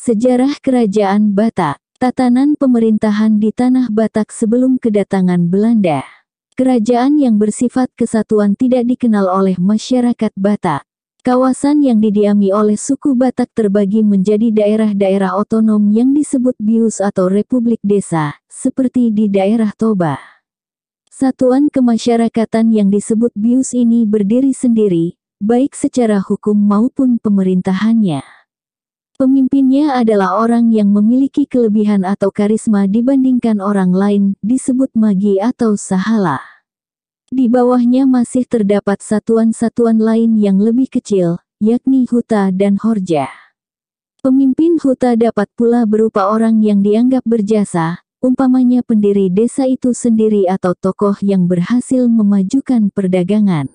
Sejarah Kerajaan Batak, tatanan pemerintahan di tanah Batak sebelum kedatangan Belanda. Kerajaan yang bersifat kesatuan tidak dikenal oleh masyarakat Batak. Kawasan yang didiami oleh suku Batak terbagi menjadi daerah-daerah otonom yang disebut bius atau republik desa, seperti di daerah Toba. Satuan kemasyarakatan yang disebut bius ini berdiri sendiri, baik secara hukum maupun pemerintahannya. Pemimpinnya adalah orang yang memiliki kelebihan atau karisma dibandingkan orang lain, disebut magi atau sahala. Di bawahnya masih terdapat satuan-satuan lain yang lebih kecil, yakni Huta dan Horja. Pemimpin Huta dapat pula berupa orang yang dianggap berjasa, umpamanya pendiri desa itu sendiri atau tokoh yang berhasil memajukan perdagangan.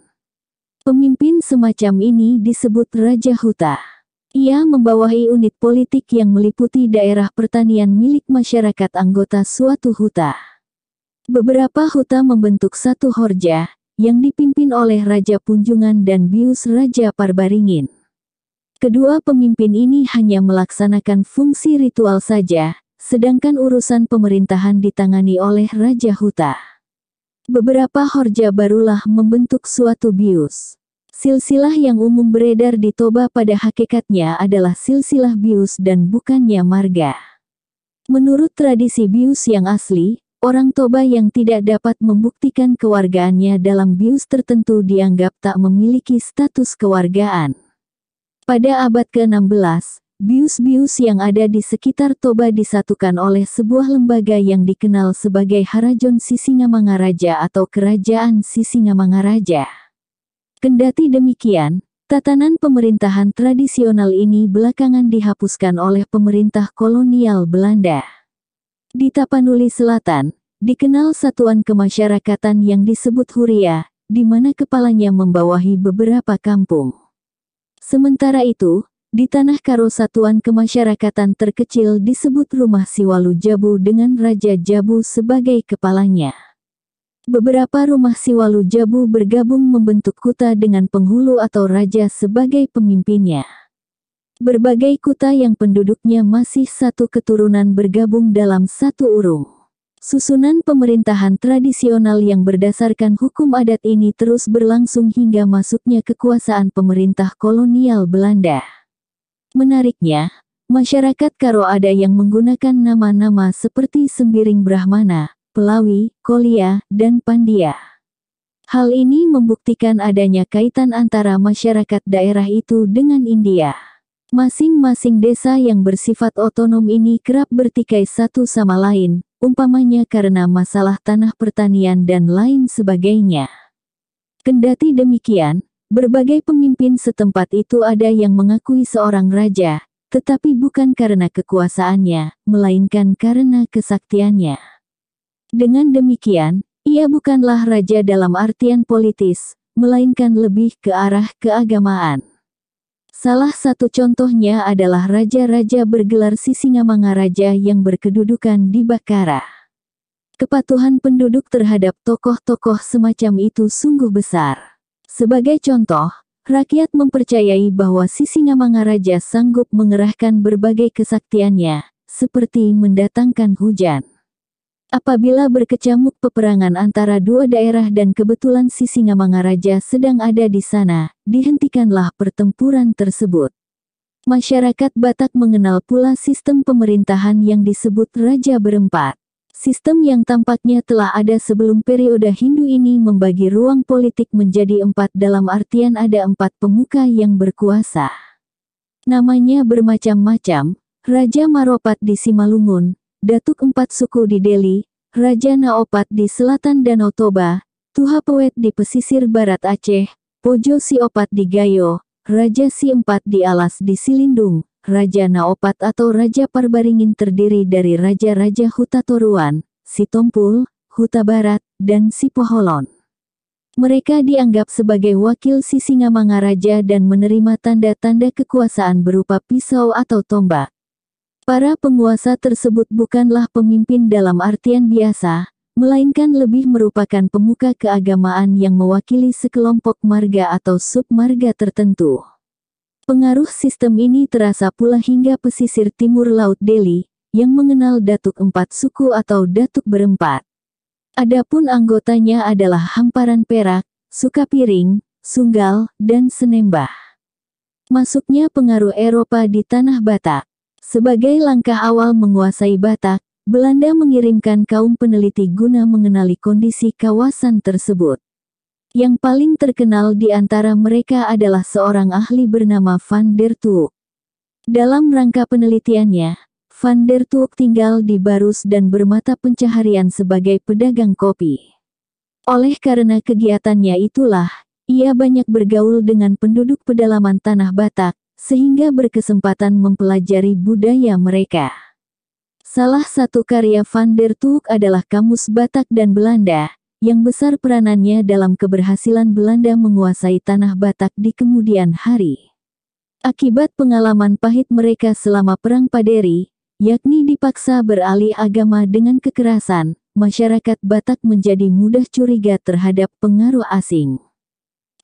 Pemimpin semacam ini disebut Raja Huta. Ia membawahi unit politik yang meliputi daerah pertanian milik masyarakat anggota suatu huta. Beberapa huta membentuk satu horja, yang dipimpin oleh Raja Punjungan dan Bius Raja Parbaringin. Kedua pemimpin ini hanya melaksanakan fungsi ritual saja, sedangkan urusan pemerintahan ditangani oleh Raja Huta. Beberapa horja barulah membentuk suatu bius. Silsilah yang umum beredar di Toba pada hakikatnya adalah silsilah bius dan bukannya marga. Menurut tradisi bius yang asli, orang Toba yang tidak dapat membuktikan kewargaannya dalam bius tertentu dianggap tak memiliki status kewargaan. Pada abad ke-16, bius-bius yang ada di sekitar Toba disatukan oleh sebuah lembaga yang dikenal sebagai Harajon Sisingamangaraja atau Kerajaan Sisingamangaraja. Kendati demikian, tatanan pemerintahan tradisional ini belakangan dihapuskan oleh pemerintah kolonial Belanda. Di Tapanuli Selatan, dikenal satuan kemasyarakatan yang disebut Huria, di mana kepalanya membawahi beberapa kampung. Sementara itu, di Tanah Karo satuan kemasyarakatan terkecil disebut Rumah Siwalu Jabu dengan Raja Jabu sebagai kepalanya. Beberapa rumah Siwalu Jabu bergabung membentuk kuta dengan penghulu atau raja sebagai pemimpinnya. Berbagai kuta yang penduduknya masih satu keturunan bergabung dalam satu urung. Susunan pemerintahan tradisional yang berdasarkan hukum adat ini terus berlangsung hingga masuknya kekuasaan pemerintah kolonial Belanda. Menariknya, masyarakat Karo ada yang menggunakan nama-nama seperti Sembiring Brahmana, Pelawi, Kolia, dan Pandia. Hal ini membuktikan adanya kaitan antara masyarakat daerah itu dengan India. Masing-masing desa yang bersifat otonom ini kerap bertikai satu sama lain, umpamanya karena masalah tanah pertanian dan lain sebagainya. Kendati demikian, berbagai pemimpin setempat itu ada yang mengakui seorang raja, tetapi bukan karena kekuasaannya, melainkan karena kesaktiannya. Dengan demikian, ia bukanlah raja dalam artian politis, melainkan lebih ke arah keagamaan. Salah satu contohnya adalah raja-raja bergelar Sisingamangaraja yang berkedudukan di Bakara. Kepatuhan penduduk terhadap tokoh-tokoh semacam itu sungguh besar. Sebagai contoh, rakyat mempercayai bahwa Sisingamangaraja sanggup mengerahkan berbagai kesaktiannya, seperti mendatangkan hujan Apabila berkecamuk peperangan antara dua daerah dan kebetulan si Singamangaraja sedang ada di sana, dihentikanlah pertempuran tersebut. Masyarakat Batak mengenal pula sistem pemerintahan yang disebut Raja Berempat. Sistem yang tampaknya telah ada sebelum periode Hindu ini membagi ruang politik menjadi empat dalam artian ada empat pemuka yang berkuasa. Namanya bermacam-macam, Raja Maropat di Simalungun, Datuk empat suku di Delhi, Raja Naopat di selatan Danau Toba, Tuha Poet di pesisir barat Aceh, Pojo Siopat di Gayo, Raja Siempat di Alas di Silindung, Raja Naopat atau Raja Parbaringin terdiri dari Raja-Raja Huta Toruan, Sitompul, Huta Barat, dan Sipoholon. Mereka dianggap sebagai wakil Sisingamangaraja dan menerima tanda-tanda kekuasaan berupa pisau atau tombak. Para penguasa tersebut bukanlah pemimpin dalam artian biasa, melainkan lebih merupakan pemuka keagamaan yang mewakili sekelompok marga atau submarga tertentu. Pengaruh sistem ini terasa pula hingga pesisir timur Laut Delhi, yang mengenal datuk empat suku atau datuk berempat. Adapun anggotanya adalah hamparan perak, sukapiring, sunggal, dan senembah. Masuknya pengaruh Eropa di tanah Batak sebagai langkah awal menguasai Batak, Belanda mengirimkan kaum peneliti guna mengenali kondisi kawasan tersebut. Yang paling terkenal di antara mereka adalah seorang ahli bernama Van der Tuuk. Dalam rangka penelitiannya, Van der Tuuk tinggal di Barus dan bermata pencaharian sebagai pedagang kopi. Oleh karena kegiatannya itulah, ia banyak bergaul dengan penduduk pedalaman tanah Batak, sehingga berkesempatan mempelajari budaya mereka. Salah satu karya Van der Tuuk adalah Kamus Batak dan Belanda, yang besar peranannya dalam keberhasilan Belanda menguasai tanah Batak di kemudian hari. Akibat pengalaman pahit mereka selama Perang Paderi, yakni dipaksa beralih agama dengan kekerasan, masyarakat Batak menjadi mudah curiga terhadap pengaruh asing.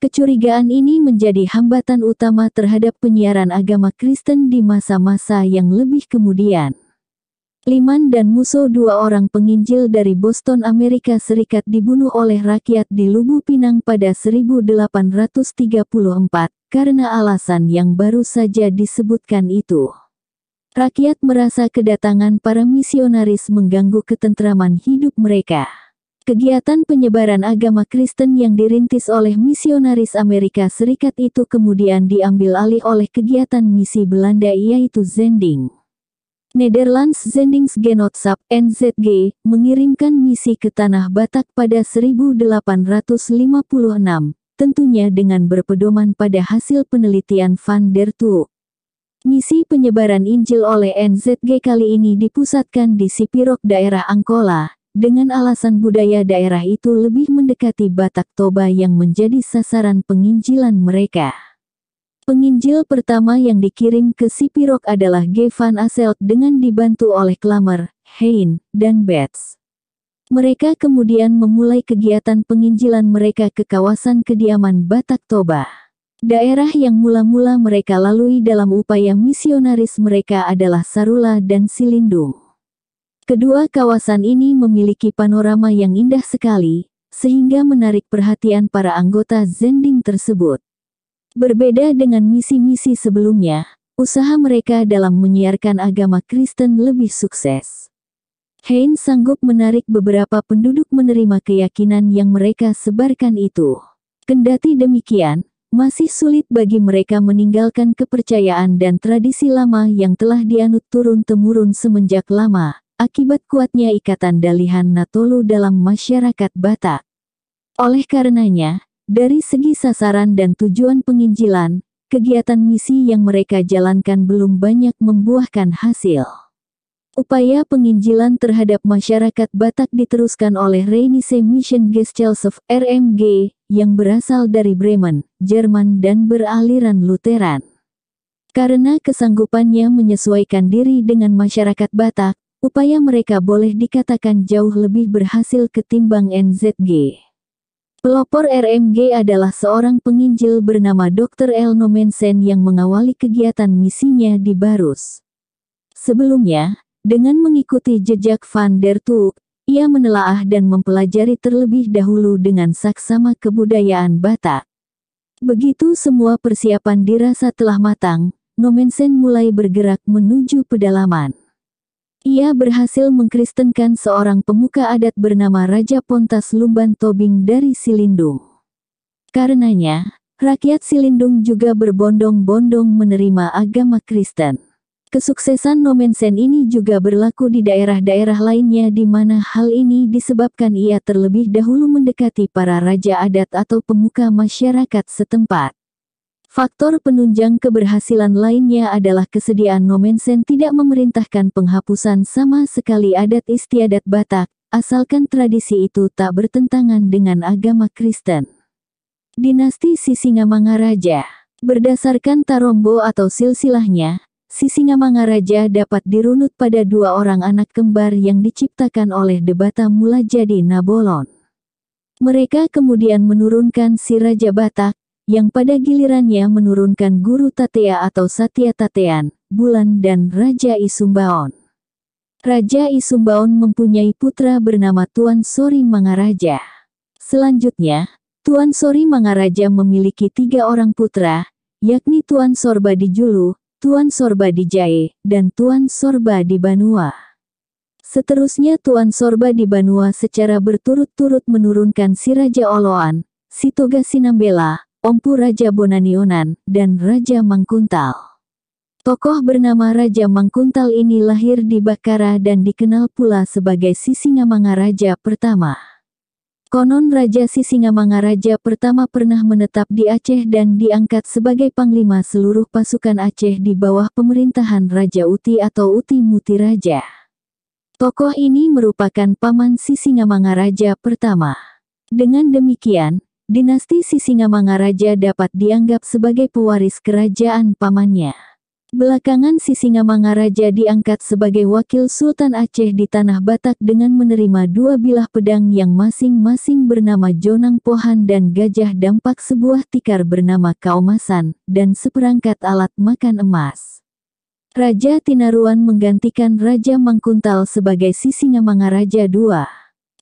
Kecurigaan ini menjadi hambatan utama terhadap penyiaran agama Kristen di masa-masa yang lebih kemudian. Liman dan Muso dua orang penginjil dari Boston, Amerika Serikat dibunuh oleh rakyat di Lubu Pinang pada 1834 karena alasan yang baru saja disebutkan itu. Rakyat merasa kedatangan para misionaris mengganggu ketentraman hidup mereka. Kegiatan penyebaran agama Kristen yang dirintis oleh misionaris Amerika Serikat itu kemudian diambil alih oleh kegiatan misi Belanda yaitu Zending. Netherlands Genotsap NZG mengirimkan misi ke Tanah Batak pada 1856, tentunya dengan berpedoman pada hasil penelitian Van der Tu. Misi penyebaran Injil oleh NZG kali ini dipusatkan di Sipirok daerah Angkola, dengan alasan budaya daerah itu lebih mendekati Batak Toba yang menjadi sasaran penginjilan mereka. Penginjil pertama yang dikirim ke Sipirok adalah Gevan Aselt dengan dibantu oleh Klamer, Hein, dan Bets. Mereka kemudian memulai kegiatan penginjilan mereka ke kawasan kediaman Batak Toba. Daerah yang mula-mula mereka lalui dalam upaya misionaris mereka adalah Sarula dan Silindung. Kedua kawasan ini memiliki panorama yang indah sekali, sehingga menarik perhatian para anggota Zending tersebut. Berbeda dengan misi-misi sebelumnya, usaha mereka dalam menyiarkan agama Kristen lebih sukses. Hein sanggup menarik beberapa penduduk menerima keyakinan yang mereka sebarkan itu. Kendati demikian, masih sulit bagi mereka meninggalkan kepercayaan dan tradisi lama yang telah dianut turun-temurun semenjak lama, akibat kuatnya ikatan dalihan Natolu dalam masyarakat Batak. Oleh karenanya, dari segi sasaran dan tujuan penginjilan, kegiatan misi yang mereka jalankan belum banyak membuahkan hasil. Upaya penginjilan terhadap masyarakat Batak diteruskan oleh Renise Mission of RMG yang berasal dari Bremen, Jerman dan beraliran Lutheran. Karena kesanggupannya menyesuaikan diri dengan masyarakat Batak, upaya mereka boleh dikatakan jauh lebih berhasil ketimbang NZG. Pelopor RMG adalah seorang penginjil bernama Dr. Elno Nomensen yang mengawali kegiatan misinya di Barus. Sebelumnya, dengan mengikuti jejak Van der Tu, ia menelaah dan mempelajari terlebih dahulu dengan saksama kebudayaan Batak. Begitu semua persiapan dirasa telah matang, Nomensen mulai bergerak menuju pedalaman. Ia berhasil mengkristenkan seorang pemuka adat bernama Raja Pontas Lumban Tobing dari Silindung. Karenanya, rakyat Silindung juga berbondong-bondong menerima agama Kristen. Kesuksesan Nomensen ini juga berlaku di daerah-daerah lainnya di mana hal ini disebabkan ia terlebih dahulu mendekati para raja adat atau pemuka masyarakat setempat. Faktor penunjang keberhasilan lainnya adalah kesediaan Nomensen tidak memerintahkan penghapusan sama sekali adat istiadat Batak, asalkan tradisi itu tak bertentangan dengan agama Kristen. Dinasti Sisingamangaraja Berdasarkan Tarombo atau silsilahnya, Sisingamangaraja dapat dirunut pada dua orang anak kembar yang diciptakan oleh Debata Mula jadi Nabolon. Mereka kemudian menurunkan si Raja Batak, yang pada gilirannya menurunkan guru Tatea atau Satya Tatean, Bulan dan Raja Isumbaon. Raja Isumbaon mempunyai putra bernama Tuan Sori Mangaraja. Selanjutnya, Tuan Sori Mangaraja memiliki tiga orang putra, yakni Tuan Sorba di Julu, Tuan Sorba di Jae, dan Tuan Sorba di Banua. Seterusnya Tuan Sorba di Banua secara berturut-turut menurunkan si Raja Oloan, Sitoga Sinambela, Ompu Raja Bonanionan, dan Raja Mangkuntal. Tokoh bernama Raja Mangkuntal ini lahir di Bakara dan dikenal pula sebagai Sisingamanga Raja pertama. Konon Raja Sisingamanga Raja pertama pernah menetap di Aceh dan diangkat sebagai panglima seluruh pasukan Aceh di bawah pemerintahan Raja Uti atau Uti Muti Raja. Tokoh ini merupakan paman Sisingamanga Raja pertama. Dengan demikian, dinasti Sisingamangaraja dapat dianggap sebagai pewaris kerajaan pamannya. Belakangan Sisingamangaraja diangkat sebagai wakil Sultan Aceh di Tanah Batak dengan menerima dua bilah pedang yang masing-masing bernama Jonang Pohan dan Gajah Dampak sebuah tikar bernama Kaumasan, dan seperangkat alat makan emas. Raja Tinaruan menggantikan Raja Mangkuntal sebagai Sisingamangaraja II.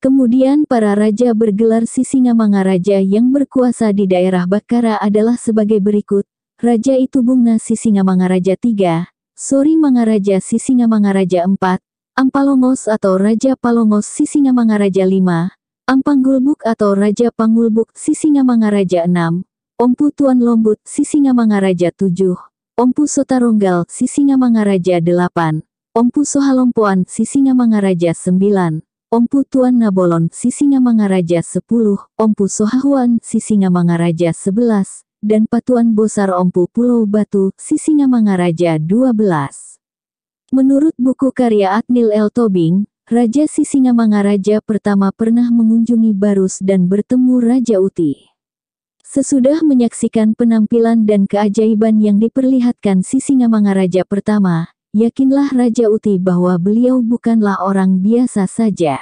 Kemudian para raja bergelar Sisingamangaraja yang berkuasa di daerah Bakara adalah sebagai berikut. Raja itu Bungna Sisingamangaraja III, Sori Mangaraja Sisingamangaraja IV, Ampalongos atau Raja Palongos Sisingamangaraja V, Ampanggulbuk atau Raja Pangulbuk Sisingamangaraja VI, Ompu Tuan Lombut Sisingamangaraja VII, Ompu Sotaronggal Sisingamangaraja VIII, Ompu Sohalompuan Sisingamangaraja IX. Ompu Tuan Nabolon Sisingamangaraja 10, Ompu Sohahuan Sisingamangaraja 11, dan Patuan Bosar Ompu Pulau Batu Sisingamangaraja 12. Menurut buku karya Adnil El Tobing, Raja Sisingamangaraja pertama pernah mengunjungi Barus dan bertemu Raja Uti. Sesudah menyaksikan penampilan dan keajaiban yang diperlihatkan Sisingamangaraja pertama, Yakinlah Raja Uti bahwa beliau bukanlah orang biasa saja.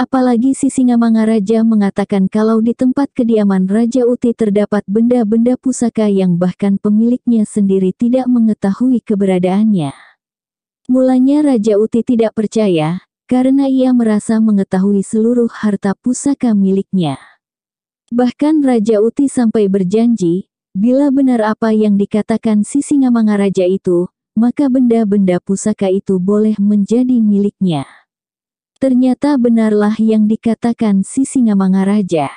Apalagi Sisingamangaraja mengatakan kalau di tempat kediaman Raja Uti terdapat benda-benda pusaka yang bahkan pemiliknya sendiri tidak mengetahui keberadaannya. Mulanya Raja Uti tidak percaya, karena ia merasa mengetahui seluruh harta pusaka miliknya. Bahkan Raja Uti sampai berjanji, bila benar apa yang dikatakan Sisingamangaraja itu, maka benda-benda pusaka itu boleh menjadi miliknya. Ternyata benarlah yang dikatakan si Singamangaraja.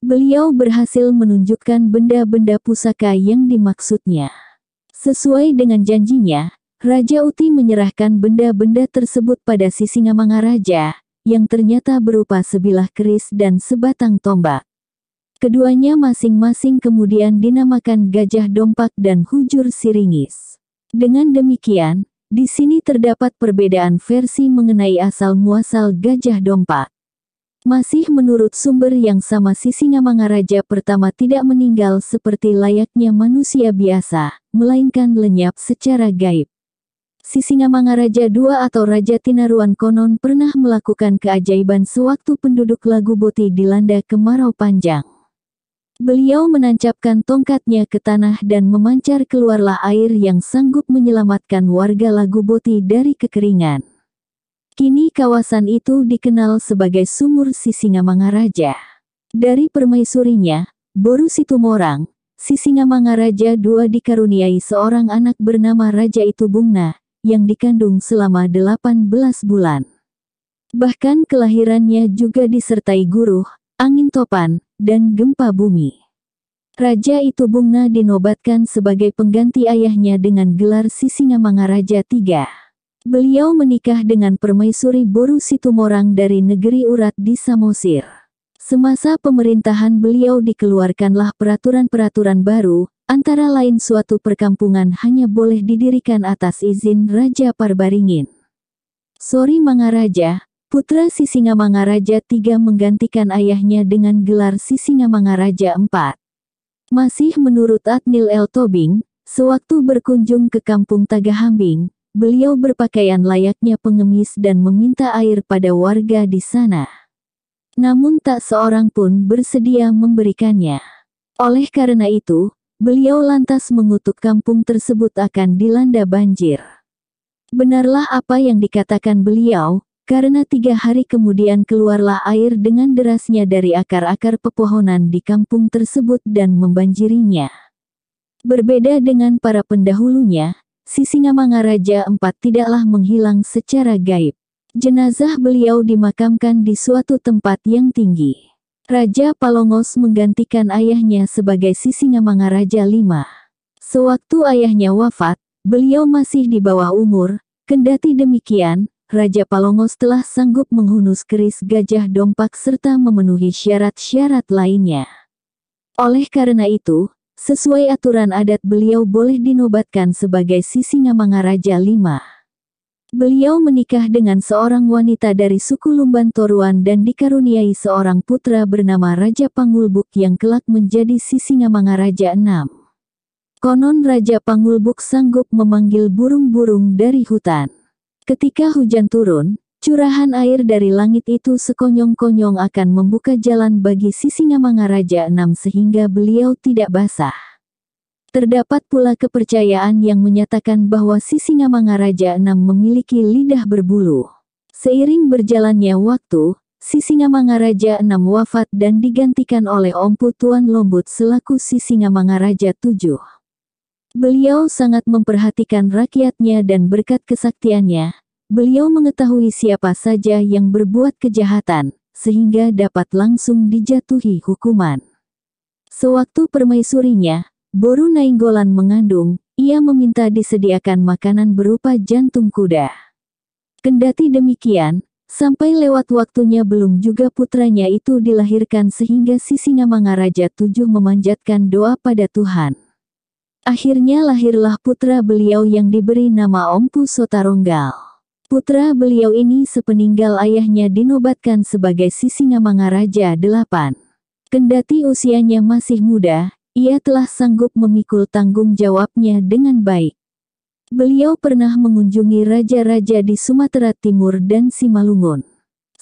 Beliau berhasil menunjukkan benda-benda pusaka yang dimaksudnya. Sesuai dengan janjinya, Raja Uti menyerahkan benda-benda tersebut pada si Singamangaraja, yang ternyata berupa sebilah keris dan sebatang tombak. Keduanya masing-masing kemudian dinamakan Gajah Dompak dan Hujur Siringis. Dengan demikian, di sini terdapat perbedaan versi mengenai asal-muasal Gajah Dompa. Masih menurut sumber yang sama Sisingamangaraja pertama tidak meninggal seperti layaknya manusia biasa, melainkan lenyap secara gaib. Sisingamangaraja II atau Raja Tinaruan konon pernah melakukan keajaiban sewaktu penduduk Lagu Boti dilanda kemarau panjang. Beliau menancapkan tongkatnya ke tanah dan memancar keluarlah air yang sanggup menyelamatkan warga Laguboti dari kekeringan. Kini kawasan itu dikenal sebagai Sumur Sisingamangaraja. Dari permaisurinya, Boru Situmorang, Sisingamangaraja II dikaruniai seorang anak bernama Raja itu Bungna, yang dikandung selama 18 bulan. Bahkan kelahirannya juga disertai guruh, angin topan, dan gempa bumi. Raja itu Bungna dinobatkan sebagai pengganti ayahnya dengan gelar Sisingamangaraja III. Beliau menikah dengan permaisuri Boru Situmorang dari negeri Urat di Samosir. Semasa pemerintahan beliau dikeluarkanlah peraturan-peraturan baru, antara lain suatu perkampungan hanya boleh didirikan atas izin Raja Parbaringin. Sorry Mangaraja, Putra Sisingamangaraja III menggantikan ayahnya dengan gelar Sisingamangaraja IV. Masih menurut Adnil El Tobing, sewaktu berkunjung ke kampung Tagahambing, beliau berpakaian layaknya pengemis dan meminta air pada warga di sana. Namun tak seorang pun bersedia memberikannya. Oleh karena itu, beliau lantas mengutuk kampung tersebut akan dilanda banjir. Benarlah apa yang dikatakan beliau, karena tiga hari kemudian keluarlah air dengan derasnya dari akar-akar pepohonan di kampung tersebut dan membanjirinya. Berbeda dengan para pendahulunya, Raja IV tidaklah menghilang secara gaib. Jenazah beliau dimakamkan di suatu tempat yang tinggi. Raja Palongos menggantikan ayahnya sebagai Raja V. Sewaktu ayahnya wafat, beliau masih di bawah umur, kendati demikian, Raja Palongos telah sanggup menghunus keris gajah dompak serta memenuhi syarat-syarat lainnya. Oleh karena itu, sesuai aturan adat beliau boleh dinobatkan sebagai Sisingamanga Raja Lima. Beliau menikah dengan seorang wanita dari suku Lumban Toruan dan dikaruniai seorang putra bernama Raja Pangulbuk yang kelak menjadi Sisingamanga Raja Enam. Konon Raja Pangulbuk sanggup memanggil burung-burung dari hutan. Ketika hujan turun, curahan air dari langit itu sekonyong-konyong akan membuka jalan bagi Raja enam sehingga beliau tidak basah. Terdapat pula kepercayaan yang menyatakan bahwa Raja enam memiliki lidah berbulu. Seiring berjalannya waktu, Raja enam wafat dan digantikan oleh Ompu Tuan Lombut selaku Sisingamangaraja tujuh. Beliau sangat memperhatikan rakyatnya dan berkat kesaktiannya, beliau mengetahui siapa saja yang berbuat kejahatan, sehingga dapat langsung dijatuhi hukuman. Sewaktu permaisurinya, Boru Nainggolan mengandung, ia meminta disediakan makanan berupa jantung kuda. Kendati demikian, Sampai lewat waktunya belum juga putranya itu dilahirkan sehingga Sisingamangaraja tujuh memanjatkan doa pada Tuhan. Akhirnya lahirlah putra beliau yang diberi nama Ompu Sotaronggal. Putra beliau ini sepeninggal ayahnya dinobatkan sebagai Sisingamangaraja VIII. Kendati usianya masih muda, ia telah sanggup memikul tanggung jawabnya dengan baik. Beliau pernah mengunjungi raja-raja di Sumatera Timur dan Simalungun.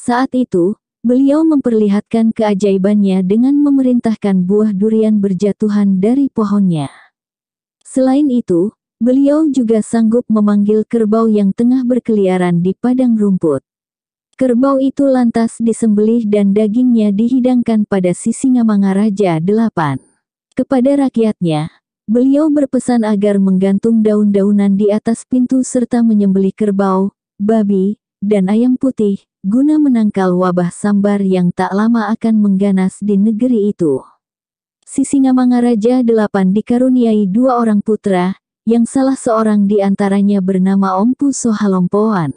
Saat itu, beliau memperlihatkan keajaibannya dengan memerintahkan buah durian berjatuhan dari pohonnya. Selain itu, beliau juga sanggup memanggil kerbau yang tengah berkeliaran di padang rumput. Kerbau itu lantas disembelih dan dagingnya dihidangkan pada sisi Sisingamangaraja 8. Kepada rakyatnya, beliau berpesan agar menggantung daun-daunan di atas pintu serta menyembelih kerbau, babi, dan ayam putih, guna menangkal wabah sambar yang tak lama akan mengganas di negeri itu. Sisinga Singamangaraja delapan dikaruniai dua orang putra, yang salah seorang di antaranya bernama Ompu Sohalompoan.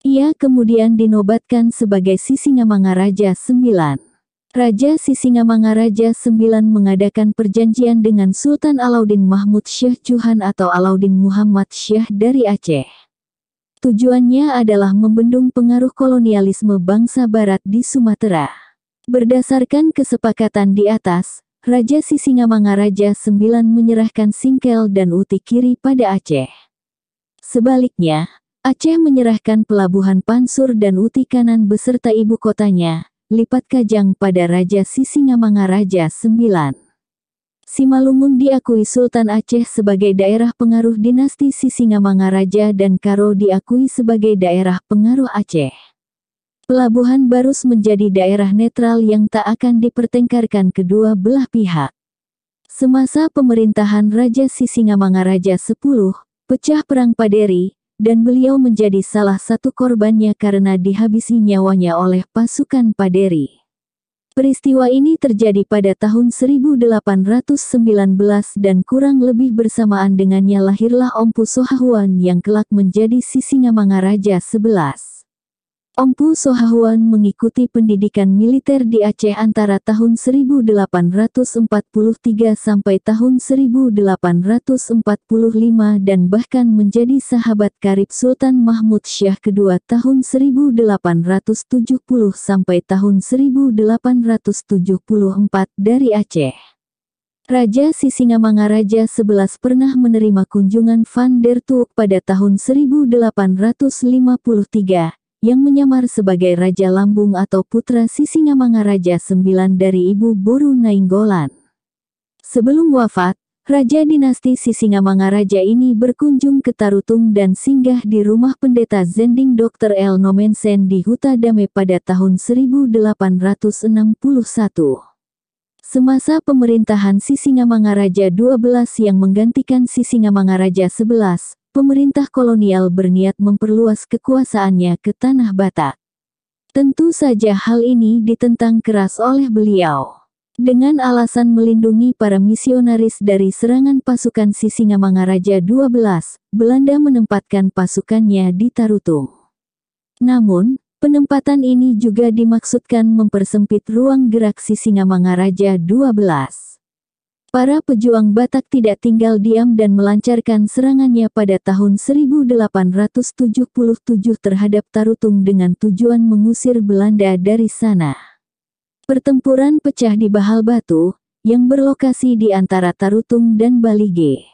Ia kemudian dinobatkan sebagai Sisingamangaraja sembilan. Raja Sisingamangaraja IX mengadakan perjanjian dengan Sultan Alauddin Mahmud Syah Juhan atau Alauddin Muhammad Syah dari Aceh. Tujuannya adalah membendung pengaruh kolonialisme bangsa barat di Sumatera. Berdasarkan kesepakatan di atas, Raja Sisingamangaraja IX menyerahkan Singkel dan Uti Kiri pada Aceh. Sebaliknya, Aceh menyerahkan pelabuhan Pansur dan Uti Kanan beserta ibu kotanya, Lipat Kajang pada Raja Sisingamangaraja IX. Simalungun diakui Sultan Aceh sebagai daerah pengaruh dinasti Sisingamangaraja dan Karo diakui sebagai daerah pengaruh Aceh. Pelabuhan Barus menjadi daerah netral yang tak akan dipertengkarkan kedua belah pihak. Semasa pemerintahan Raja Sisingamangaraja X, pecah Perang Paderi, dan beliau menjadi salah satu korbannya karena dihabisi nyawanya oleh pasukan Paderi. Peristiwa ini terjadi pada tahun 1819 dan kurang lebih bersamaan dengannya lahirlah Ompu Sohahuan yang kelak menjadi Sisingamangaraja XI. Ompu Sohahuan mengikuti pendidikan militer di Aceh antara tahun 1843 sampai tahun 1845 dan bahkan menjadi sahabat karib Sultan Mahmud Syah kedua tahun 1870 sampai tahun 1874 dari Aceh. Raja Sisingamangaraja XI pernah menerima kunjungan Van der Tuuk pada tahun 1853 yang menyamar sebagai Raja Lambung atau putra Sisingamangaraja IX dari Ibu Buru Nainggolan. Sebelum wafat, Raja dinasti Sisingamanga Raja ini berkunjung ke Tarutung dan singgah di rumah pendeta Zending Dr. L. Nomensen di Huta Dame pada tahun 1861 semasa pemerintahan Sisingamangaraja 12 yang menggantikan Sisingamangaraja 11, pemerintah kolonial berniat memperluas kekuasaannya ke tanah Batak. Tentu saja hal ini ditentang keras oleh beliau. Dengan alasan melindungi para misionaris dari serangan pasukan Sisingamangaraja XII. Belanda menempatkan pasukannya di Tarutung. Namun, penempatan ini juga dimaksudkan mempersempit ruang gerak Sisingamangaraja 12. Para pejuang Batak tidak tinggal diam dan melancarkan serangannya pada tahun 1877 terhadap Tarutung dengan tujuan mengusir Belanda dari sana. Pertempuran pecah di Bahal Batu, yang berlokasi di antara Tarutung dan Balige.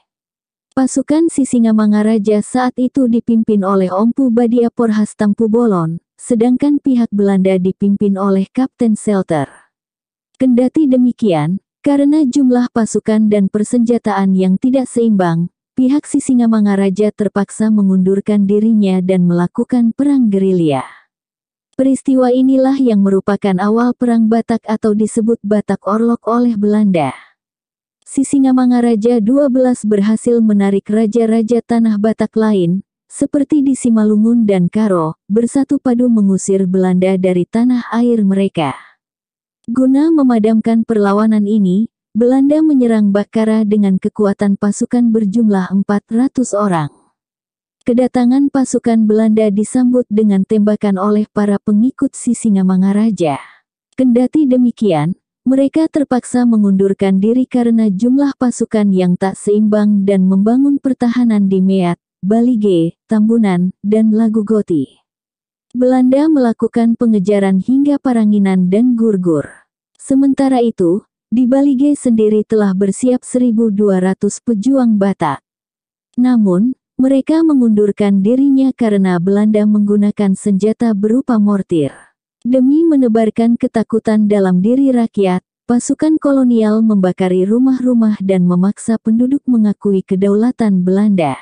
Pasukan Sisingamangaraja saat itu dipimpin oleh Ompu Badia Porhastampu Bolon, sedangkan pihak Belanda dipimpin oleh Kapten Selter. Kendati demikian, karena jumlah pasukan dan persenjataan yang tidak seimbang, pihak Sisingamangaraja terpaksa mengundurkan dirinya dan melakukan perang gerilya. Peristiwa inilah yang merupakan awal Perang Batak atau disebut Batak Orlok oleh Belanda. Sisingamangaraja 12 berhasil menarik raja-raja tanah Batak lain, seperti di Simalungun dan Karo, bersatu padu mengusir Belanda dari tanah air mereka. Guna memadamkan perlawanan ini, Belanda menyerang Bakara dengan kekuatan pasukan berjumlah 400 orang. Kedatangan pasukan Belanda disambut dengan tembakan oleh para pengikut Sisingamangaraja. Kendati demikian, mereka terpaksa mengundurkan diri karena jumlah pasukan yang tak seimbang dan membangun pertahanan di Meat, Balige, Tambunan, dan Lagugoti. Belanda melakukan pengejaran hingga Paranginan dan Gurgur. Sementara itu, di Balige sendiri telah bersiap 1.200 pejuang Batak. Namun, mereka mengundurkan dirinya karena Belanda menggunakan senjata berupa mortir. Demi menebarkan ketakutan dalam diri rakyat, pasukan kolonial membakari rumah-rumah dan memaksa penduduk mengakui kedaulatan Belanda.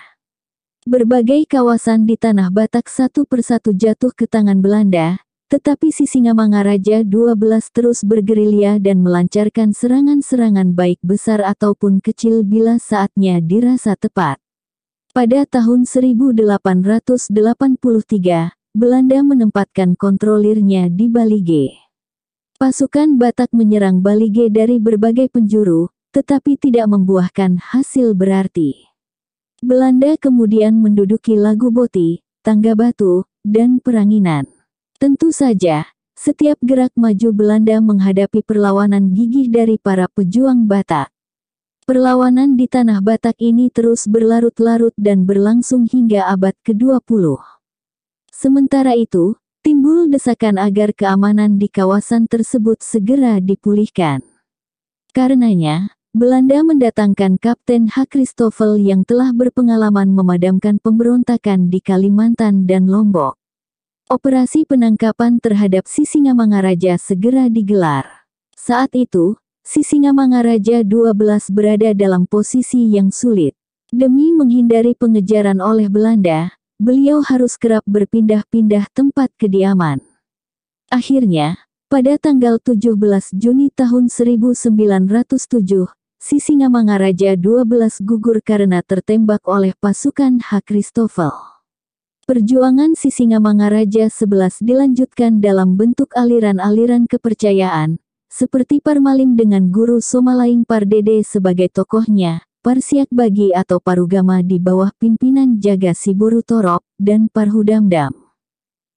Berbagai kawasan di Tanah Batak satu persatu jatuh ke tangan Belanda, tetapi Sisingamangaraja 12 terus bergerilya dan melancarkan serangan-serangan baik besar ataupun kecil bila saatnya dirasa tepat. Pada tahun 1883, Belanda menempatkan kontrolirnya di Balige. Pasukan Batak menyerang Balige dari berbagai penjuru, tetapi tidak membuahkan hasil berarti. Belanda kemudian menduduki Lagu Boti, Tangga Batu, dan Peranginan. Tentu saja, setiap gerak maju Belanda menghadapi perlawanan gigih dari para pejuang Batak. Perlawanan di tanah Batak ini terus berlarut-larut dan berlangsung hingga abad ke-20. Sementara itu, timbul desakan agar keamanan di kawasan tersebut segera dipulihkan. Karenanya, Belanda mendatangkan Kapten H. Christoffel yang telah berpengalaman memadamkan pemberontakan di Kalimantan dan Lombok. Operasi penangkapan terhadap Sisingamangaraja segera digelar. Saat itu, Sisingamangaraja 12 berada dalam posisi yang sulit. Demi menghindari pengejaran oleh Belanda, beliau harus kerap berpindah-pindah tempat kediaman. Akhirnya, pada tanggal 17 Juni tahun 1907, Sisingamangaraja 12 gugur karena tertembak oleh pasukan H. Christoffel. Perjuangan Sisingamangaraja 11 dilanjutkan dalam bentuk aliran-aliran kepercayaan, seperti Parmalim dengan guru Somalaing Pardede sebagai tokohnya, Parsiak Bagi atau Parugama di bawah pimpinan Jaga Siburu Torop, dan Parhudamdam.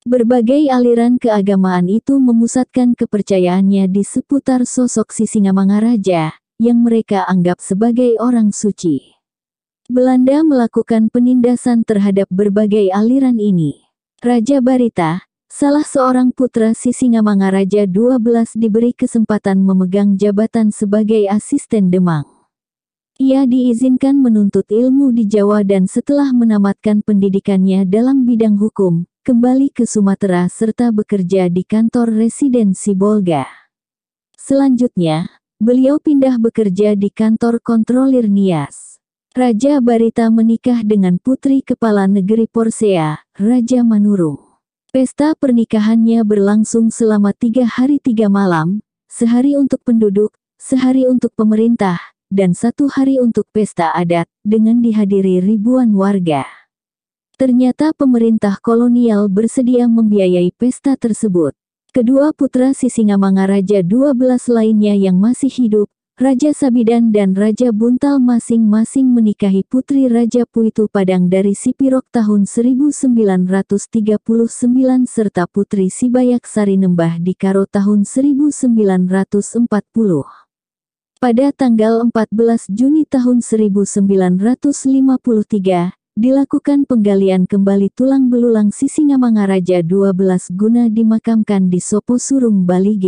Berbagai aliran keagamaan itu memusatkan kepercayaannya di seputar sosok Sisingamangaraja, yang mereka anggap sebagai orang suci. Belanda melakukan penindasan terhadap berbagai aliran ini. Raja Barita, salah seorang putra Sisingamangaraja Raja XII diberi kesempatan memegang jabatan sebagai asisten Demang. Ia diizinkan menuntut ilmu di Jawa dan setelah menamatkan pendidikannya dalam bidang hukum, kembali ke Sumatera serta bekerja di kantor residensi Bolga. Selanjutnya, Beliau pindah bekerja di kantor kontrolir Nias. Raja Barita menikah dengan putri kepala negeri Porsea, Raja Manuru. Pesta pernikahannya berlangsung selama tiga hari tiga malam, sehari untuk penduduk, sehari untuk pemerintah, dan satu hari untuk pesta adat, dengan dihadiri ribuan warga. Ternyata pemerintah kolonial bersedia membiayai pesta tersebut. Kedua putra Sisingamangaraja 12 lainnya yang masih hidup, Raja Sabidan dan Raja Buntal masing-masing menikahi putri Raja Puitu Padang dari Sipirok tahun 1939 serta putri Sibayak Sari Nembah di Karo tahun 1940. Pada tanggal 14 Juni tahun 1953, dilakukan penggalian kembali tulang belulang Sisingamangaraja 12 guna dimakamkan di Sopo Surung Bali G.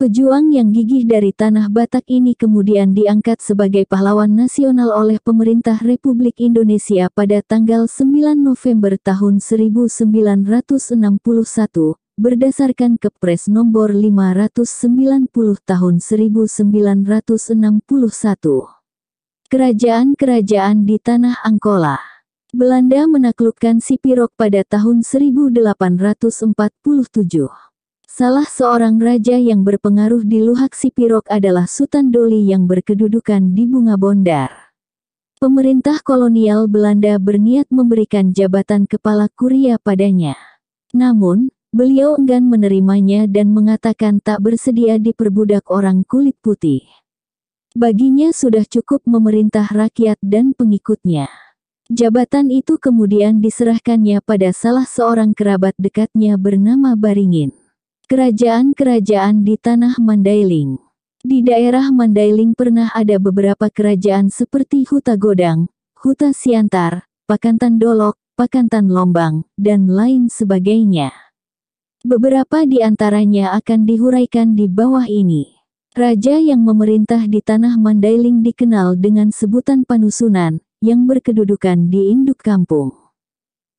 Pejuang yang gigih dari tanah Batak ini kemudian diangkat sebagai pahlawan nasional oleh pemerintah Republik Indonesia pada tanggal 9 November tahun 1961 berdasarkan Kepres nomor 590 tahun 1961. Kerajaan-kerajaan di tanah Angkola. Belanda menaklukkan Sipirok pada tahun 1847. Salah seorang raja yang berpengaruh di Luhak Sipirok adalah Sultan Doli yang berkedudukan di Bunga Bondar. Pemerintah kolonial Belanda berniat memberikan jabatan kepala kuria padanya. Namun, beliau enggan menerimanya dan mengatakan tak bersedia diperbudak orang kulit putih. Baginya sudah cukup memerintah rakyat dan pengikutnya. Jabatan itu kemudian diserahkannya pada salah seorang kerabat dekatnya bernama Baringin. Kerajaan-kerajaan di tanah Mandailing. Di daerah Mandailing pernah ada beberapa kerajaan seperti Huta Godang, Huta Siantar, Pakantan Dolok, Pakantan Lombang, dan lain sebagainya. Beberapa di antaranya akan dihuraikan di bawah ini. Raja yang memerintah di tanah Mandailing dikenal dengan sebutan Panusunan, yang berkedudukan di induk kampung.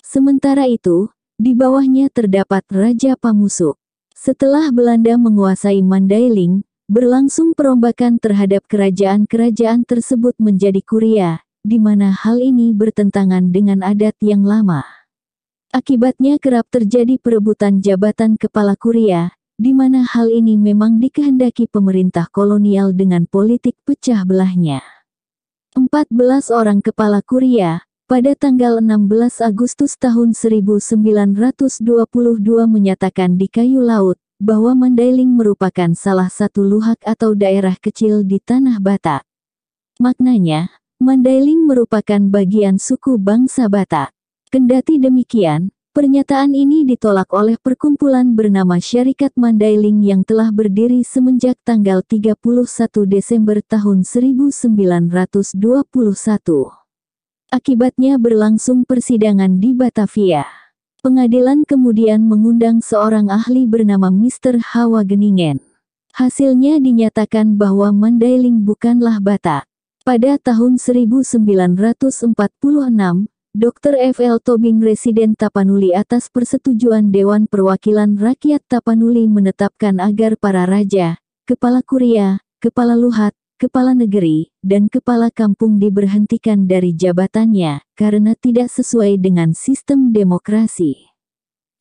Sementara itu, di bawahnya terdapat Raja Pamusuk. Setelah Belanda menguasai Mandailing, berlangsung perombakan terhadap kerajaan-kerajaan tersebut menjadi kuria, di mana hal ini bertentangan dengan adat yang lama. Akibatnya kerap terjadi perebutan jabatan kepala kuria, di mana hal ini memang dikehendaki pemerintah kolonial dengan politik pecah belahnya. 14 orang kepala Kuria, pada tanggal 16 Agustus tahun 1922 menyatakan di Kayu Laut, bahwa Mandailing merupakan salah satu luhak atau daerah kecil di Tanah Batak. Maknanya, Mandailing merupakan bagian suku bangsa Batak. Kendati demikian, Pernyataan ini ditolak oleh perkumpulan bernama Syarikat Mandailing yang telah berdiri semenjak tanggal 31 Desember tahun 1921. Akibatnya berlangsung persidangan di Batavia. Pengadilan kemudian mengundang seorang ahli bernama Mr. Hawa Geningen. Hasilnya dinyatakan bahwa Mandailing bukanlah Batak. Pada tahun 1946, Dr. F.L. Tobing Residen Tapanuli atas persetujuan Dewan Perwakilan Rakyat Tapanuli menetapkan agar para raja, kepala kuria, kepala luhat, kepala negeri, dan kepala kampung diberhentikan dari jabatannya karena tidak sesuai dengan sistem demokrasi.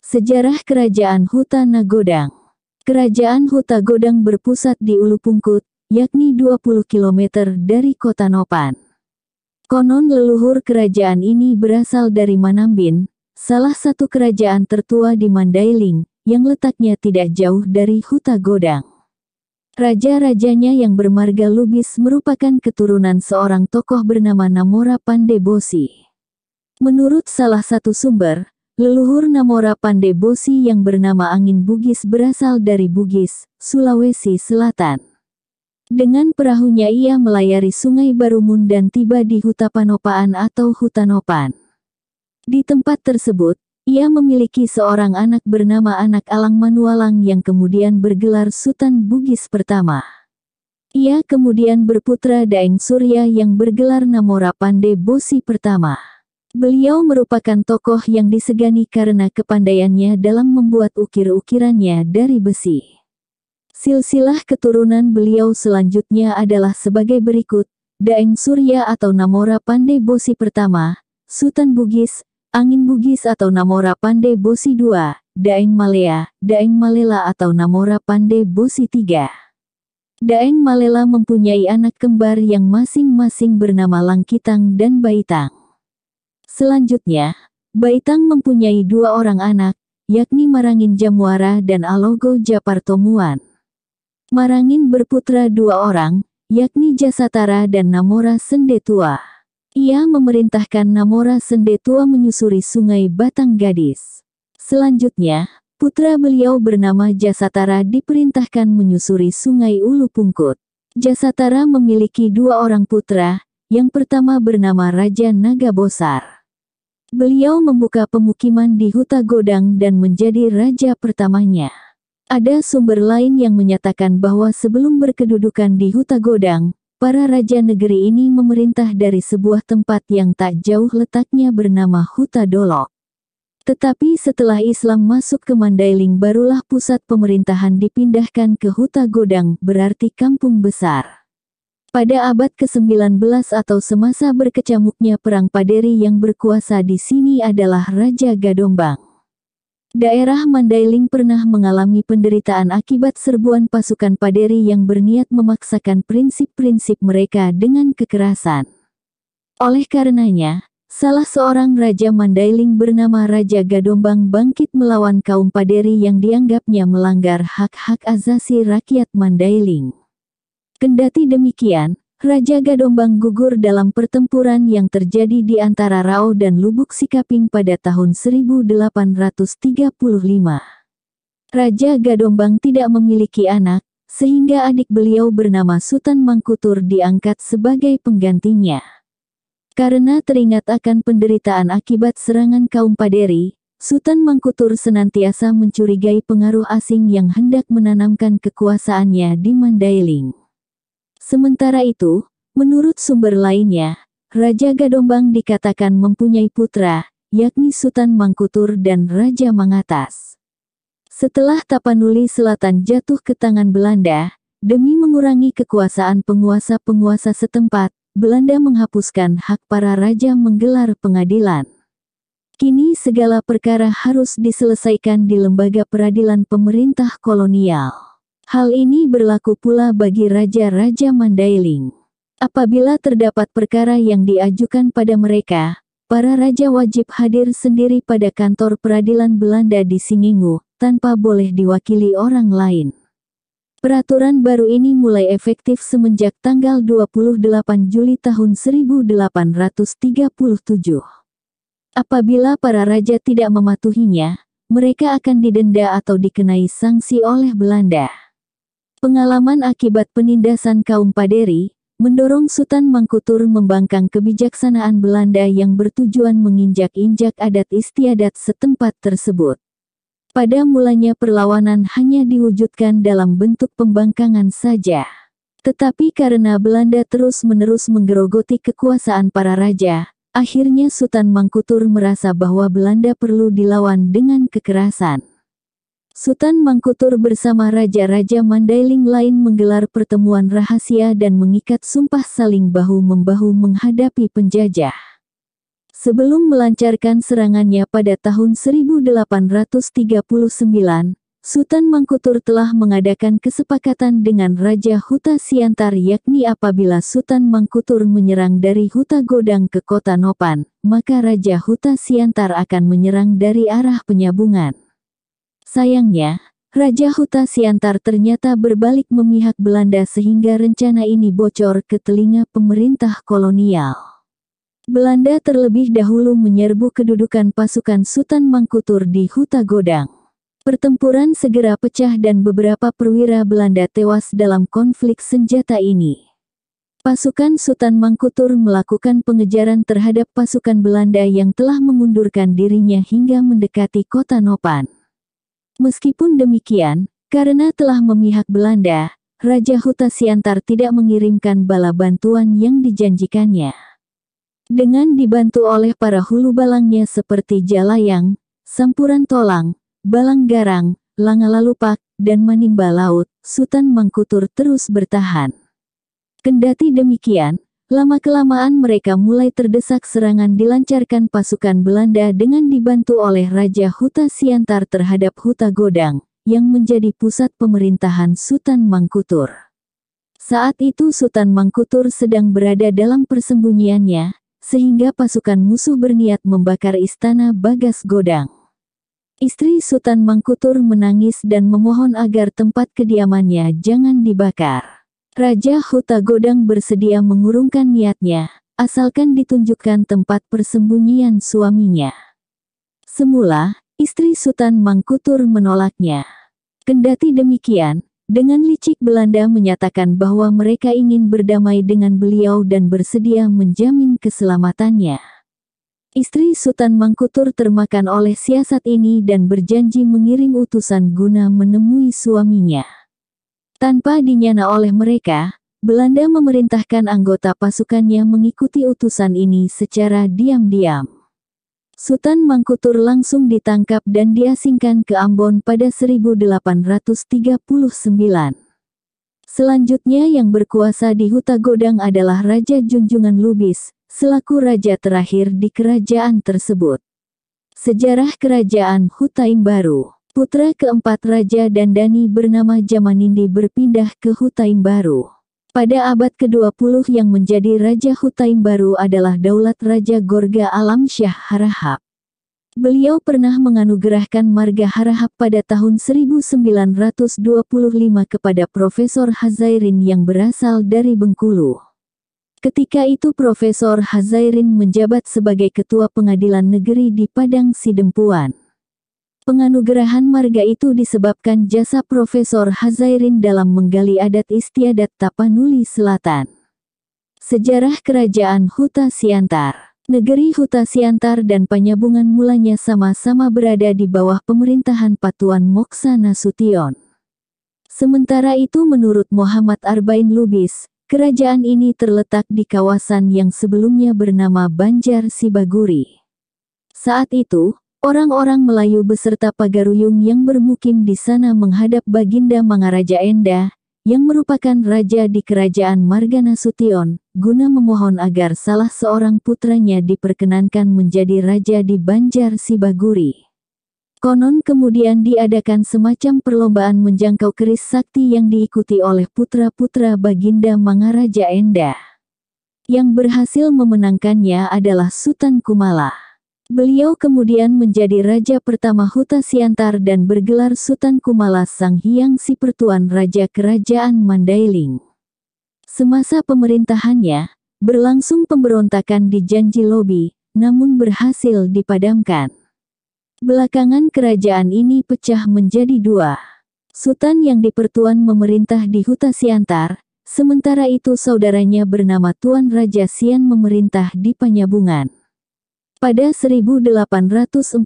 Sejarah Kerajaan Huta Nagodang Kerajaan Huta Godang berpusat di Ulu Pungkut, yakni 20 km dari kota Nopan. Konon leluhur kerajaan ini berasal dari Manambin, salah satu kerajaan tertua di Mandailing, yang letaknya tidak jauh dari Huta Godang. Raja-rajanya yang bermarga Lubis merupakan keturunan seorang tokoh bernama Namora Pandebosi. Menurut salah satu sumber, leluhur Namora Pandebosi yang bernama Angin Bugis berasal dari Bugis, Sulawesi Selatan. Dengan perahunya ia melayari sungai Barumun dan tiba di Hutapanopaan atau Hutanopan. Di tempat tersebut, ia memiliki seorang anak bernama Anak Alang Manualang yang kemudian bergelar Sultan Bugis pertama. Ia kemudian berputra Daeng Surya yang bergelar Namora Pande Bosi pertama. Beliau merupakan tokoh yang disegani karena kepandaiannya dalam membuat ukir-ukirannya dari besi. Silsilah keturunan beliau selanjutnya adalah sebagai berikut, Daeng Surya atau Namora Pandai Bosi pertama, Sultan Bugis, Angin Bugis atau Namora Pandai Bosi II, Daeng Malea, Daeng Malela atau Namora Pandai Bosi III. Daeng Malela mempunyai anak kembar yang masing-masing bernama Langkitang dan Baitang. Selanjutnya, Baitang mempunyai dua orang anak, yakni Marangin Jamwara dan Alogo Japartomuan. Marangin berputra dua orang, yakni Jasatara dan Namora Sendetua. Ia memerintahkan Namora Sendetua menyusuri sungai Batang Gadis. Selanjutnya, putra beliau bernama Jasatara diperintahkan menyusuri sungai Ulu Pungkut. Jasatara memiliki dua orang putra, yang pertama bernama Raja Naga Bosar. Beliau membuka pemukiman di Huta Godang dan menjadi raja pertamanya. Ada sumber lain yang menyatakan bahwa sebelum berkedudukan di Huta Godang, para raja negeri ini memerintah dari sebuah tempat yang tak jauh letaknya bernama Huta Dolok. Tetapi setelah Islam masuk ke Mandailing barulah pusat pemerintahan dipindahkan ke Huta Godang, berarti kampung besar. Pada abad ke-19 atau semasa berkecamuknya Perang Paderi yang berkuasa di sini adalah Raja Gadombang. Daerah Mandailing pernah mengalami penderitaan akibat serbuan pasukan paderi yang berniat memaksakan prinsip-prinsip mereka dengan kekerasan. Oleh karenanya, salah seorang Raja Mandailing bernama Raja Gadombang bangkit melawan kaum paderi yang dianggapnya melanggar hak-hak azasi rakyat Mandailing. Kendati demikian, Raja Gadombang gugur dalam pertempuran yang terjadi di antara Rao dan Lubuk Sikaping pada tahun 1835. Raja Gadombang tidak memiliki anak, sehingga adik beliau bernama Sultan Mangkutur diangkat sebagai penggantinya. Karena teringat akan penderitaan akibat serangan kaum Paderi, Sultan Mangkutur senantiasa mencurigai pengaruh asing yang hendak menanamkan kekuasaannya di Mandailing. Sementara itu, menurut sumber lainnya, Raja Gadombang dikatakan mempunyai putra, yakni Sultan Mangkutur dan Raja Mangatas. Setelah Tapanuli Selatan jatuh ke tangan Belanda, demi mengurangi kekuasaan penguasa-penguasa setempat, Belanda menghapuskan hak para raja menggelar pengadilan. Kini segala perkara harus diselesaikan di lembaga peradilan pemerintah kolonial. Hal ini berlaku pula bagi raja-raja Mandailing. Apabila terdapat perkara yang diajukan pada mereka, para raja wajib hadir sendiri pada kantor peradilan Belanda di Singingu, tanpa boleh diwakili orang lain. Peraturan baru ini mulai efektif semenjak tanggal 28 Juli tahun 1837. Apabila para raja tidak mematuhinya, mereka akan didenda atau dikenai sanksi oleh Belanda. Pengalaman akibat penindasan kaum paderi, mendorong Sultan Mangkutur membangkang kebijaksanaan Belanda yang bertujuan menginjak-injak adat istiadat setempat tersebut. Pada mulanya perlawanan hanya diwujudkan dalam bentuk pembangkangan saja. Tetapi karena Belanda terus-menerus menggerogoti kekuasaan para raja, Akhirnya Sultan Mangkutur merasa bahwa Belanda perlu dilawan dengan kekerasan. Sultan Mangkutur bersama Raja-Raja Mandailing lain menggelar pertemuan rahasia dan mengikat sumpah saling bahu-membahu menghadapi penjajah. Sebelum melancarkan serangannya pada tahun 1839, Sultan Mangkutur telah mengadakan kesepakatan dengan Raja Huta Siantar yakni apabila Sultan Mangkutur menyerang dari Huta Godang ke kota Nopan, maka Raja Huta Siantar akan menyerang dari arah penyabungan. Sayangnya, Raja Huta Siantar ternyata berbalik memihak Belanda sehingga rencana ini bocor ke telinga pemerintah kolonial. Belanda terlebih dahulu menyerbu kedudukan pasukan Sultan Mangkutur di Huta Godang. Pertempuran segera pecah dan beberapa perwira Belanda tewas dalam konflik senjata ini. Pasukan Sultan Mangkutur melakukan pengejaran terhadap pasukan Belanda yang telah mengundurkan dirinya hingga mendekati kota Nopan. Meskipun demikian, karena telah memihak Belanda, Raja Huta Siantar tidak mengirimkan bala bantuan yang dijanjikannya. Dengan dibantu oleh para hulu balangnya seperti Jalayang, Sampuran Tolang, Balang Garang, Langalalupak, dan Manimba Laut, Sultan Mangkutur terus bertahan. Kendati demikian, Lama-kelamaan mereka mulai terdesak serangan dilancarkan pasukan Belanda dengan dibantu oleh Raja Huta Siantar terhadap Huta Godang, yang menjadi pusat pemerintahan Sultan Mangkutur. Saat itu Sultan Mangkutur sedang berada dalam persembunyiannya, sehingga pasukan musuh berniat membakar istana Bagas Godang. Istri Sultan Mangkutur menangis dan memohon agar tempat kediamannya jangan dibakar. Raja Huta Godang bersedia mengurungkan niatnya, asalkan ditunjukkan tempat persembunyian suaminya. Semula, istri Sultan Mangkutur menolaknya. Kendati demikian, dengan licik Belanda menyatakan bahwa mereka ingin berdamai dengan beliau dan bersedia menjamin keselamatannya. Istri Sultan Mangkutur termakan oleh siasat ini dan berjanji mengirim utusan guna menemui suaminya. Tanpa dinyana oleh mereka, Belanda memerintahkan anggota pasukannya mengikuti utusan ini secara diam-diam. Sultan Mangkutur langsung ditangkap dan diasingkan ke Ambon pada 1839. Selanjutnya yang berkuasa di Huta Godang adalah Raja Junjungan Lubis, selaku raja terakhir di kerajaan tersebut. Sejarah Kerajaan Huta Baru Putra keempat Raja Dandani bernama Jamanindi berpindah ke Hutaimbaru. Baru. Pada abad ke-20 yang menjadi Raja Hutaimbaru Baru adalah Daulat Raja Gorga Alam Syah Harahap. Beliau pernah menganugerahkan marga Harahap pada tahun 1925 kepada Profesor Hazairin yang berasal dari Bengkulu. Ketika itu Profesor Hazairin menjabat sebagai Ketua Pengadilan Negeri di Padang Sidempuan. Penganugerahan marga itu disebabkan jasa Profesor Hazairin dalam menggali adat istiadat Tapanuli Selatan. Sejarah Kerajaan Huta Siantar Negeri Huta Siantar dan penyambungan mulanya sama-sama berada di bawah pemerintahan Patuan Moksa Nasution. Sementara itu menurut Muhammad Arbain Lubis, kerajaan ini terletak di kawasan yang sebelumnya bernama Banjar Sibaguri. Saat itu, Orang-orang Melayu beserta Pagaruyung yang bermukim di sana menghadap Baginda Mangaraja Enda, yang merupakan raja di kerajaan Margana Sution, guna memohon agar salah seorang putranya diperkenankan menjadi raja di Banjar Sibaguri. Konon kemudian diadakan semacam perlombaan menjangkau keris sakti yang diikuti oleh putra-putra Baginda Mangaraja Enda. Yang berhasil memenangkannya adalah Sultan Kumala. Beliau kemudian menjadi raja pertama Huta Siantar dan bergelar Sultan Kumala Sang Hyang Si Pertuan Raja Kerajaan Mandailing. Semasa pemerintahannya, berlangsung pemberontakan di Janji Lobi, namun berhasil dipadamkan. Belakangan kerajaan ini pecah menjadi dua. Sultan yang dipertuan memerintah di Huta Siantar, sementara itu saudaranya bernama Tuan Raja Sian memerintah di Panyabungan. Pada 1845,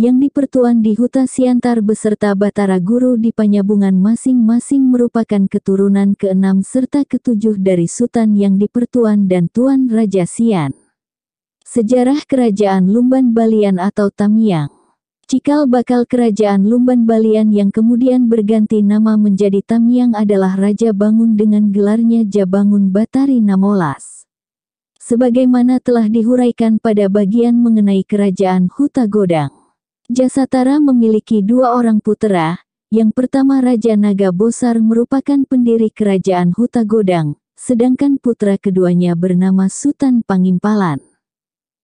yang dipertuan di Huta Siantar beserta Batara Guru di Panyabungan masing-masing merupakan keturunan keenam serta ketujuh dari Sultan yang dipertuan dan Tuan Raja Sian. Sejarah Kerajaan Lumban Balian atau Tamiang Cikal bakal kerajaan Lumban Balian yang kemudian berganti nama menjadi Tamiang adalah Raja Bangun dengan gelarnya Jabangun Batari Namolas sebagaimana telah dihuraikan pada bagian mengenai kerajaan Huta Godang. Jasatara memiliki dua orang putera, yang pertama Raja Naga Bosar merupakan pendiri kerajaan Huta Godang, sedangkan putra keduanya bernama Sultan Pangimpalan.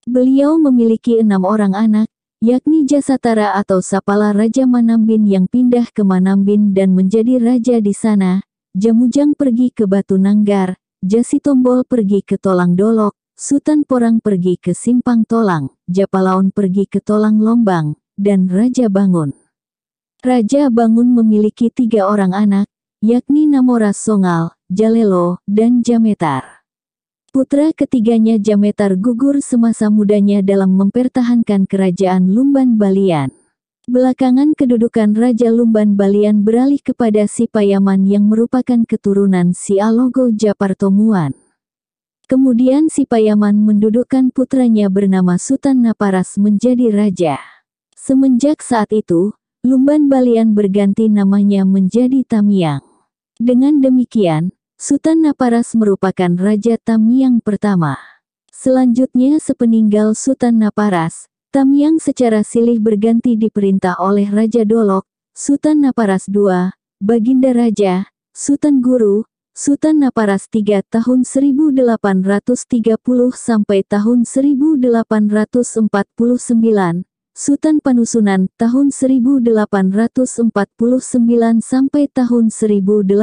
Beliau memiliki enam orang anak, yakni Jasatara atau Sapala Raja Manambin yang pindah ke Manambin dan menjadi raja di sana, Jamujang pergi ke Batu Nanggar, Jasi Tombol pergi ke Tolang Dolok, Sultan Porang pergi ke Simpang Tolang, Japalaon pergi ke Tolang Lombang, dan Raja Bangun. Raja Bangun memiliki tiga orang anak, yakni Namora Songal, Jalelo, dan Jametar. Putra ketiganya Jametar gugur semasa mudanya dalam mempertahankan kerajaan Lumban Balian. Belakangan kedudukan Raja Lumban Balian beralih kepada si Payaman yang merupakan keturunan si Alogo Japartomuan. Kemudian si Payaman mendudukkan putranya bernama Sultan Naparas menjadi raja. Semenjak saat itu, Lumban Balian berganti namanya menjadi Tamiang. Dengan demikian, Sultan Naparas merupakan raja Tamiang pertama. Selanjutnya sepeninggal Sultan Naparas, yang secara silih berganti diperintah oleh Raja Dolok, Sultan Naparas II, Baginda Raja, Sultan Guru, Sultan Naparas III tahun 1830 sampai tahun 1849, Sultan Panusunan tahun 1849 sampai tahun 1875,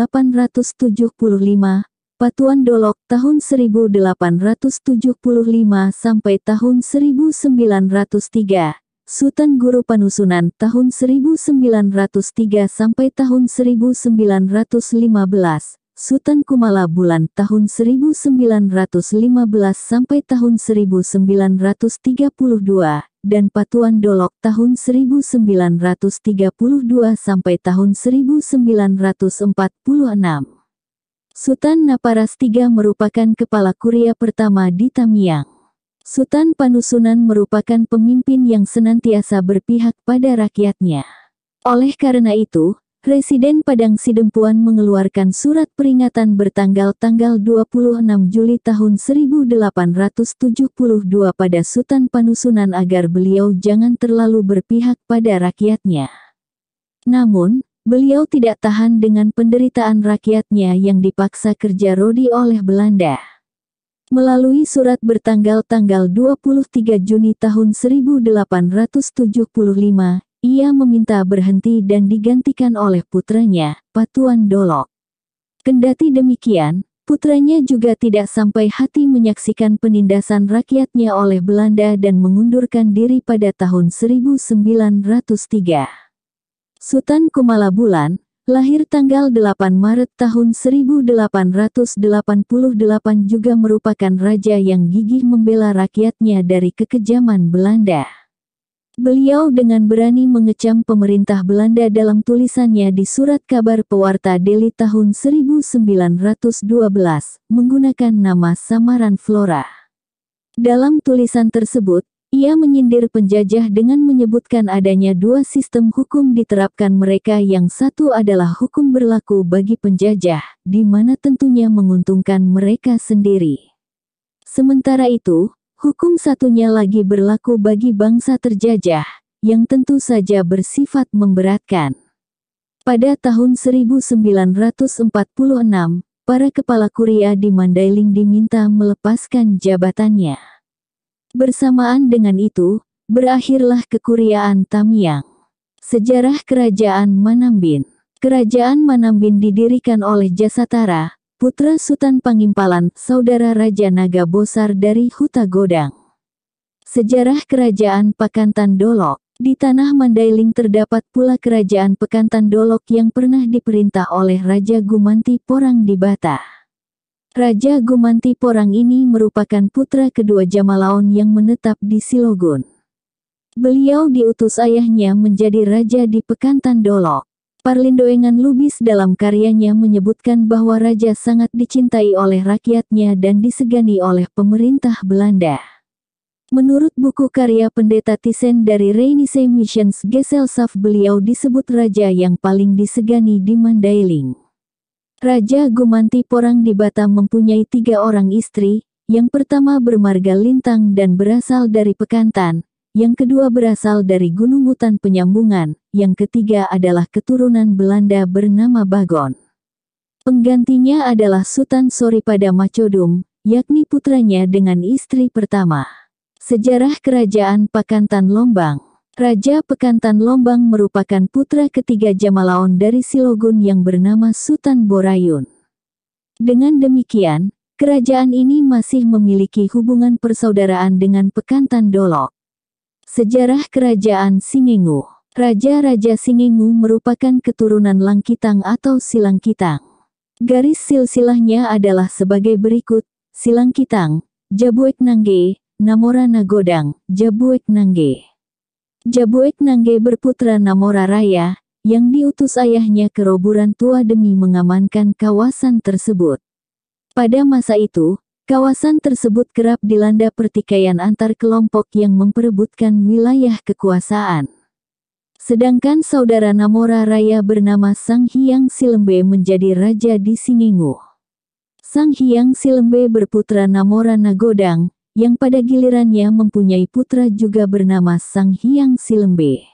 Patuan Dolok tahun 1875 sampai tahun 1903, Sultan Guru Panusunan tahun 1903 sampai tahun 1915, Sultan Kumala Bulan tahun 1915 sampai tahun 1932, dan Patuan Dolok tahun 1932 sampai tahun 1946. Sultan Naparas III merupakan kepala Kuria pertama di Tamiang. Sultan Panusunan merupakan pemimpin yang senantiasa berpihak pada rakyatnya. Oleh karena itu, Presiden Padang Sidempuan mengeluarkan surat peringatan bertanggal tanggal 26 Juli tahun 1872 pada Sultan Panusunan agar beliau jangan terlalu berpihak pada rakyatnya. Namun, Beliau tidak tahan dengan penderitaan rakyatnya yang dipaksa kerja rodi oleh Belanda. Melalui surat bertanggal tanggal 23 Juni tahun 1875, ia meminta berhenti dan digantikan oleh putranya, Patuan Dolok. Kendati demikian, putranya juga tidak sampai hati menyaksikan penindasan rakyatnya oleh Belanda dan mengundurkan diri pada tahun 1903. Sultan Kumala Bulan, lahir tanggal 8 Maret tahun 1888 juga merupakan raja yang gigih membela rakyatnya dari kekejaman Belanda. Beliau dengan berani mengecam pemerintah Belanda dalam tulisannya di surat kabar pewarta Delhi tahun 1912 menggunakan nama samaran Flora. Dalam tulisan tersebut, ia menyindir penjajah dengan menyebutkan adanya dua sistem hukum diterapkan mereka yang satu adalah hukum berlaku bagi penjajah, di mana tentunya menguntungkan mereka sendiri. Sementara itu, hukum satunya lagi berlaku bagi bangsa terjajah, yang tentu saja bersifat memberatkan. Pada tahun 1946, para kepala kuria di Mandailing diminta melepaskan jabatannya. Bersamaan dengan itu, berakhirlah kekuriaan Tamyang. Sejarah Kerajaan Manambin Kerajaan Manambin didirikan oleh Jasatara, putra Sultan Pangimpalan, saudara Raja Naga Bosar dari Huta Godang. Sejarah Kerajaan Pakantan Dolok Di Tanah Mandailing terdapat pula Kerajaan Pekantan Dolok yang pernah diperintah oleh Raja Gumanti Porang di Bata. Raja Gumanti Porang ini merupakan putra kedua Jamalaon yang menetap di Silogun. Beliau diutus ayahnya menjadi raja di Pekantan Dolo. Parlindoengan Lubis dalam karyanya menyebutkan bahwa raja sangat dicintai oleh rakyatnya dan disegani oleh pemerintah Belanda. Menurut buku karya pendeta Tisen dari Reinise Missions Gesellschaft beliau disebut raja yang paling disegani di Mandailing. Raja Gumanti Porang di Batam mempunyai tiga orang istri, yang pertama bermarga Lintang dan berasal dari Pekantan, yang kedua berasal dari Gunung Hutan Penyambungan, yang ketiga adalah keturunan Belanda bernama Bagon. Penggantinya adalah Sultan Soripada Macodum, yakni putranya dengan istri pertama. Sejarah Kerajaan Pakantan Lombang Raja Pekantan Lombang merupakan putra ketiga Jamalaon dari Silogun yang bernama Sultan Borayun. Dengan demikian, kerajaan ini masih memiliki hubungan persaudaraan dengan Pekantan Dolok. Sejarah Kerajaan Singengu Raja-Raja Singengu merupakan keturunan Langkitang atau Silangkitang. Garis silsilahnya adalah sebagai berikut, Silangkitang, Jabuek Nangge, Namora Nagodang, Jabuek Nangge. Jabuek Nangge berputra Namora Raya, yang diutus ayahnya ke Roburan Tua demi mengamankan kawasan tersebut. Pada masa itu, kawasan tersebut kerap dilanda pertikaian antar kelompok yang memperebutkan wilayah kekuasaan. Sedangkan saudara Namora Raya bernama Sang Hyang Silembe menjadi raja di Singingu. Sang Hyang Silembe berputra Namora Nagodang, yang pada gilirannya mempunyai putra juga bernama Sang Hyang Silembe.